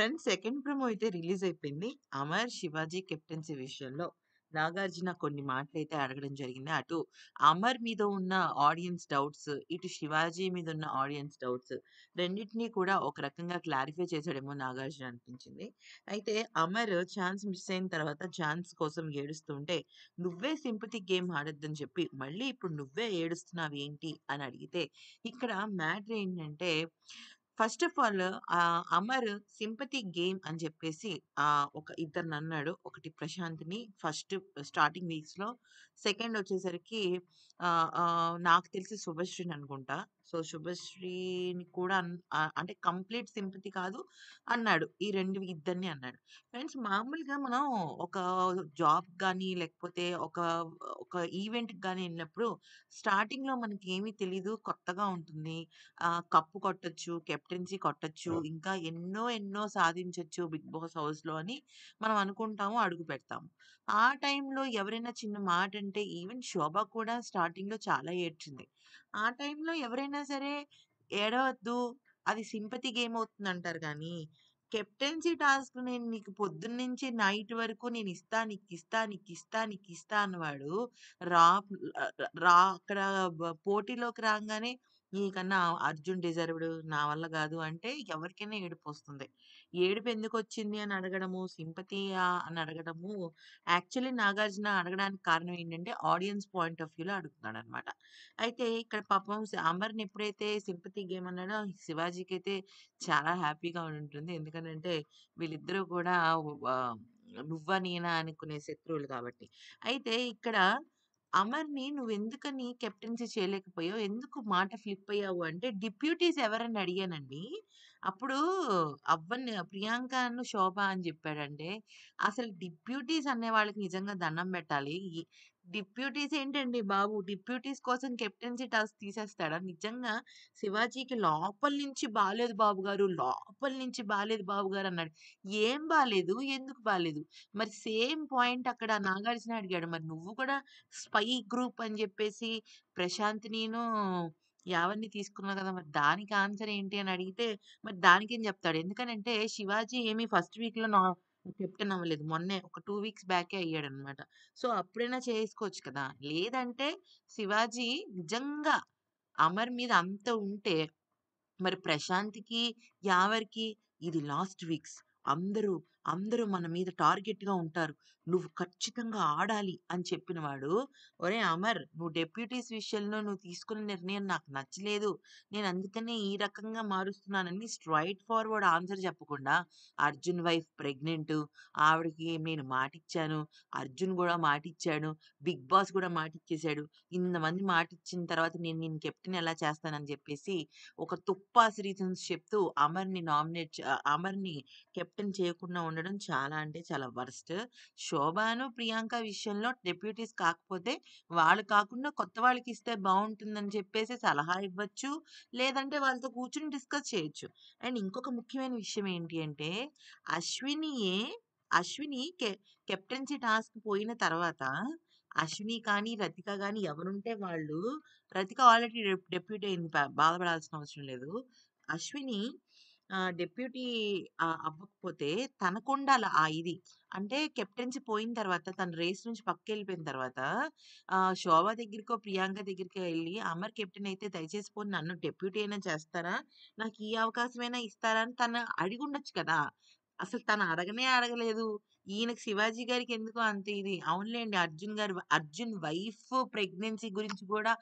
Friends second promo అయితే release అయిపోయింది Amar Shivaji captaincy విషయంలో నాగార్జున కొన్ని మాటలు అయితే అడగడం జరిగింది అటు అమర్ మీద ఉన్న ఆడియన్స్ డౌట్స్ ఇటు శివాజీ మీద ఉన్న ఆడియన్స్ డౌట్స్ రెండింటినీ కూడా ఒక రకంగా క్లారిఫై చేశాడేమో నాగార్జున అనిపించింది అయితే అమర్ ఛాన్స్ మిస్ అయిన తర్వాత ఛాన్స్ కోసం ఏడుస్తుంటే నువ్వే సింపతి గేమ్ ఆడొద్దని చెప్పి మళ్ళీ ఇప్పుడు నువ్వే ఏడుస్తున్నావు ఏంటి అని అడిగితే ఇక్కడ మ్యాటర్ ఏంటంటే first of all Amar sympathy game అని చెప్పేసి ఆ ఒక ఇద్దరు అన్నాడు ఒకటి ప్రశాంత్ని ఫస్ట్ స్టార్టింగ్ వీక్స్లో సెకండ్ వచ్చేసరికి నాకు తెలిసి శుభశ్రీని అనుకుంటా సో శుభశ్రీని కూడా అంటే కంప్లీట్ సింపతి కాదు అన్నాడు ఈ రెండు ఇద్దరిని అన్నాడు ఫ్రెండ్స్ మామూలుగా మనం ఒక జాబ్ కానీ లేకపోతే ఒక ఒక ఈవెంట్ కానీ వెళ్ళినప్పుడు స్టార్టింగ్ లో మనకి ఏమీ తెలీదు కొత్తగా ఉంటుంది కప్పు కొట్టచ్చు కెప్టెన్సీ కొట్టచ్చు ఇంకా ఎన్నో ఎన్నో సాధించవచ్చు బిగ్ బాస్ హౌస్ లో అని మనం అనుకుంటాము అడుగు పెడతాము ఆ టైంలో ఎవరైనా చిన్న మాట అంటే ఈవెన్ శోభ కూడా స్టార్టింగ్ లో చాలా ఏడ్చింది ఆ టైంలో ఎవరైనా అయినా సరే ఏడవద్దు అది సింపతి గేమ్ అవుతుంది అంటారు కానీ కెప్టెన్సీ టాస్క్ నేను నీకు పొద్దున్న నుంచి నైట్ వరకు నేను ఇస్తా నీకు ఇస్తా నీకు ఇస్తా నీకు ఇస్తా అన్నవాడు రా రా అక్కడ పోటీలోకి రాగానే నీకన్నా అర్జున్ డిజర్వ్డ్ నా వల్ల కాదు అంటే ఎవరికైనా ఏడుపు వస్తుంది ఏడుపు ఎందుకు వచ్చింది అని అడగడము సింపతి అని అడగడము యాక్చువల్లీ నాగార్జున అడగడానికి కారణం ఏంటంటే ఆడియన్స్ పాయింట్ ఆఫ్ వ్యూలో అడుగుతున్నాడు అనమాట అయితే ఇక్కడ పాపం అమర్ని ఎప్పుడైతే సింపతి గేమ్ అన్నాడో శివాజీకి అయితే చాలా హ్యాపీగా ఉంటుంది ఎందుకంటే వీళ్ళిద్దరూ కూడా నువ్వా నేనా అనుకునే శత్రువులు కాబట్టి అయితే ఇక్కడ అమర్‌ని నువ్వెందుకని కెప్టెన్సీ చేయలేకపోయావు? ఎందుకు మాట ఫ్లిప్ అయ్యావు? అంటే డిప్యూటీస్ ఎవరని అడిగానండి. అప్పుడు అవ్వని ప్రియాంకను, శోభ అని చెప్పాడంటే అసలు డిప్యూటీస్ అనే వాళ్ళకి నిజంగా దండం పెట్టాలి డిప్యూటీస్ ఏంటండి బాబు డిప్యూటీస్ కోసం కెప్టెన్సీ టాస్క్ తీసేస్తాడా నిజంగా శివాజీకి లోపల నుంచి బాలేదు బాబు గారు లోపల నుంచి బాలేదు బాబు గారు అన్నాడు ఏం బాగాలేదు ఎందుకు బాలేదు మరి సేమ్ పాయింట్ అక్కడ నాగార్జున అడిగాడు మరి నువ్వు కూడా స్పై గ్రూప్ అని చెప్పేసి ప్రశాంత్ నేను యావన్ని తీసుకున్నావు కదా మరి దానికి ఆన్సర్ ఏంటి అని అడిగితే మరి దానికి ఏం చెప్తాడు ఎందుకనంటే శివాజీ ఏమి ఫస్ట్ వీక్లో నా చెప్తాను అవ్వలేదు మొన్నే ఒక టూ వీక్స్ బ్యాకే అయ్యాడు అనమాట సో అప్పుడైనా చేసుకోవచ్చు కదా లేదంటే శివాజీ నిజంగా అమర్ మీద అంత ఉంటే మరి ప్రశాంత్కి యావర్కి ఇది లాస్ట్ వీక్స్ అందరూ అందరూ మన మీద టార్గెట్గా ఉంటారు నువ్వు ఖచ్చితంగా ఆడాలి అని చెప్పిన వాడు ఒరే అమర్ నువ్వు డెప్యూటీస్ విషయంలో నువ్వు తీసుకున్న నిర్ణయం నాకు నచ్చలేదు నేను అందుకనే ఈ రకంగా మారుస్తున్నానని స్ట్రైట్ ఫార్వర్డ్ ఆన్సర్ చెప్పకుండా అర్జున్ వైఫ్ ప్రెగ్నెంట్ ఆవిడకి నేను మాటిచ్చాను అర్జున్ కూడా మాటిచ్చాడు బిగ్ బాస్ కూడా మాటిచ్చేశాడు ఇంతమంది మాటిచ్చిన తర్వాత నేను నేను కెప్టెన్ ఎలా చేస్తానని చెప్పేసి ఒక తుప్పాస్ రీజన్స్ చెప్తూ అమర్ని నామినేట్ అమర్ని కెప్టెన్ చేయకుండా ఉండడం చాలా అంటే చాలా వర్స్ట్. శోభాను, ప్రియాంక విషయంలో డెప్యూటీస్ కాకపోతే వాళ్ళు కాకుండా కొత్త వాళ్ళకి ఇస్తే బాగుంటుందని చెప్పేసి సలహా ఇవ్వచ్చు. లేదంటే వాళ్ళతో కూర్చుని డిస్కస్ చేయొచ్చు. అండ్ ఇంకొక ముఖ్యమైన విషయం ఏంటి అంటే అశ్వినియే అశ్విని కె కెప్టెన్సీ టాస్క్ పోయిన తర్వాత అశ్విని కానీ, రతిక కానీ ఎవరుంటే వాళ్ళు రతిక ఆల్రెడీ డెప్యూటీ అయింది. బాధపడాల్సిన అవసరం లేదు. అశ్విని డెప్యూటీ అవ్వకపోతే అవ్వకపోతే తనకుండాల ఆ ఇది. అంటే కెప్టెన్సీ పోయిన తర్వాత, తను రేస్ నుంచి వెళ్ళిపోయిన తర్వాత ఆహ్, శోభా దగ్గరికో, ప్రియాంక దగ్గరికో వెళ్ళి అమర్ కెప్టెన్ అయితే దయచేసి పోనీ నన్ను డెప్యూటీ అయినా చేస్తారా? నాకు ఈ అవకాశమైనా ఇస్తారా? అని తను అడిగి ఉండొచ్చు కదా! అసలు తను అడగనే అడగలేదు ఈయనకు శివాజీ గారికి ఎందుకు అంత ఇది అవునులేండి అర్జున్ గారు అర్జున్ వైఫ్ ప్రెగ్నెన్సీ గురించి కూడా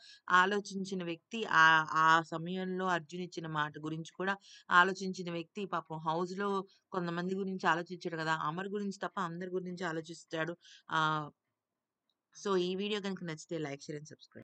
ఆలోచించిన వ్యక్తి ఆ ఆ సమయంలో అర్జున్ ఇచ్చిన మాట గురించి కూడా ఆలోచించిన వ్యక్తి పాపం హౌస్ లో కొంతమంది గురించి ఆలోచించాడు కదా అమర్ గురించి తప్ప అందరి గురించి ఆలోచిస్తాడు ఆ సో ఈ వీడియో కనుక నచ్చితే లైక్ షేర్ అండ్ సబ్స్క్రైబ్